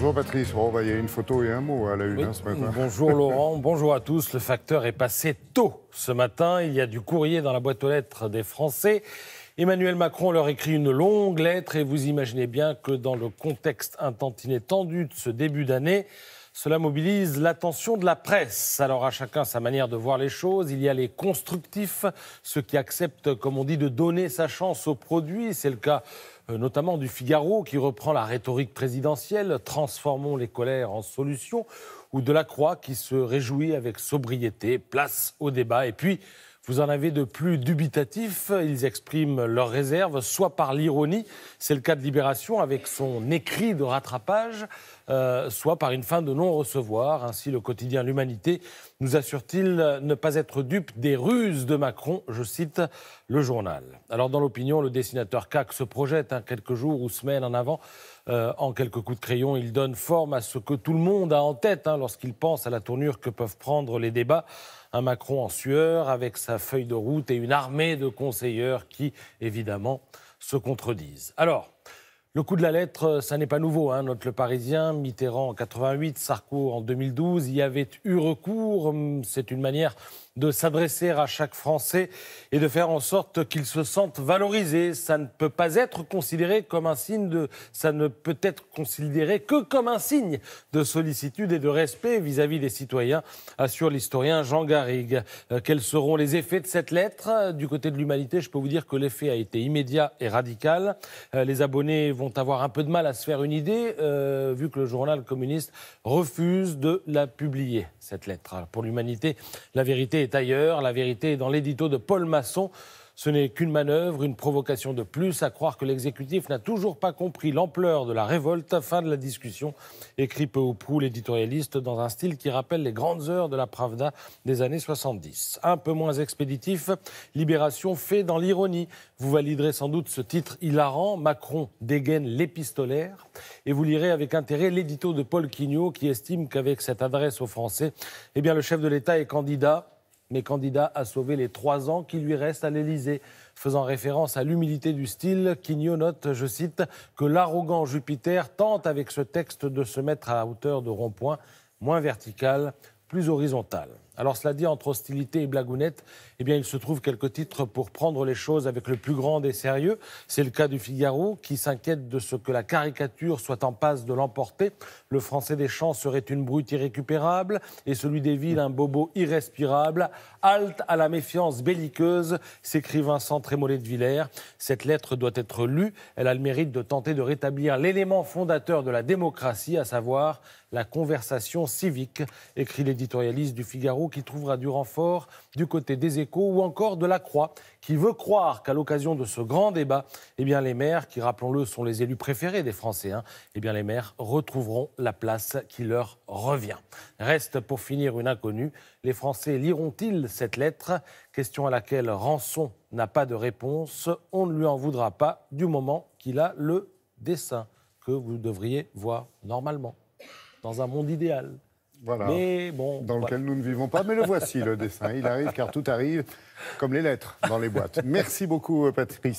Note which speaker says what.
Speaker 1: Bonjour Patrice, on va bah, y a une photo et un mot à la une hein, ce matin. Bonjour Laurent, bonjour à tous. Le facteur est passé tôt ce matin. Il y a du courrier dans la boîte aux lettres des Français. Emmanuel Macron leur écrit une longue lettre et vous imaginez bien que dans le contexte un tendu de ce début d'année, cela mobilise l'attention de la presse. Alors à chacun sa manière de voir les choses. Il y a les constructifs, ceux qui acceptent, comme on dit, de donner sa chance aux produits. C'est le cas euh, notamment du Figaro, qui reprend la rhétorique présidentielle, transformons les colères en solutions, ou de la Croix, qui se réjouit avec sobriété, place au débat, et puis vous en avez de plus dubitatifs. Ils expriment leurs réserves, soit par l'ironie, c'est le cas de Libération avec son écrit de rattrapage, euh, soit par une fin de non-recevoir. Ainsi, le quotidien L'Humanité nous assure-t-il ne pas être dupe des ruses de Macron Je cite le journal. Alors, dans l'opinion, le dessinateur CAC se projette hein, quelques jours ou semaines en avant. Euh, en quelques coups de crayon, il donne forme à ce que tout le monde a en tête hein, lorsqu'il pense à la tournure que peuvent prendre les débats un Macron en sueur avec sa feuille de route et une armée de conseilleurs qui, évidemment, se contredisent. Alors, le coup de la lettre, euh, ça n'est pas nouveau, hein, note le Parisien. Mitterrand en 88, Sarko en 2012, y avait eu recours. Hum, c'est une manière de s'adresser à chaque Français et de faire en sorte qu'il se sente valorisé. Ça ne peut pas être considéré comme un signe de, ça ne peut être considéré que comme un signe de sollicitude et de respect vis-à-vis -vis des citoyens, assure l'historien Jean Garrigue. Euh, quels seront les effets de cette lettre Du côté de l'humanité, je peux vous dire que l'effet a été immédiat et radical. Euh, les abonnés vont avoir un peu de mal à se faire une idée, euh, vu que le journal communiste refuse de la publier, cette lettre. pour l'humanité, la vérité est ailleurs, la vérité est dans l'édito de Paul Masson ce n'est qu'une manœuvre, une provocation de plus, à croire que l'exécutif n'a toujours pas compris l'ampleur de la révolte. Fin de la discussion, écrit peu ou prou l'éditorialiste dans un style qui rappelle les grandes heures de la Pravda des années 70. Un peu moins expéditif, Libération fait dans l'ironie. Vous validerez sans doute ce titre hilarant, Macron dégaine l'épistolaire, et vous lirez avec intérêt l'édito de Paul Quignot qui estime qu'avec cette adresse aux Français, eh bien le chef de l'État est candidat mais candidat à sauver les trois ans qui lui restent à l'Élysée. Faisant référence à l'humilité du style, Quignot note, je cite, que l'arrogant Jupiter tente avec ce texte de se mettre à hauteur de rond points moins vertical, plus horizontal. Alors cela dit, entre hostilité et blagounette, eh bien, il se trouve quelques titres pour prendre les choses avec le plus grand des sérieux. C'est le cas du Figaro, qui s'inquiète de ce que la caricature soit en passe de l'emporter. Le français des champs serait une brute irrécupérable et celui des villes un bobo irrespirable. Halte à la méfiance belliqueuse, s'écrit Vincent Trémollet de Villers. Cette lettre doit être lue. Elle a le mérite de tenter de rétablir l'élément fondateur de la démocratie, à savoir la conversation civique, écrit l'éditorialiste du Figaro qui trouvera du renfort du côté des échos ou encore de la Croix qui veut croire qu'à l'occasion de ce grand débat, eh bien les maires, qui rappelons-le sont les élus préférés des Français, hein, eh bien les maires retrouveront la place qui leur revient. Reste pour finir une inconnue. Les Français liront-ils cette lettre Question à laquelle Rançon n'a pas de réponse. On ne lui en voudra pas du moment qu'il a le dessin que vous devriez voir normalement dans un monde idéal. Voilà. dans lequel nous ne vivons pas, mais le voici, le dessin. Il arrive car tout arrive comme les lettres dans les boîtes. Merci beaucoup, euh, Patrice.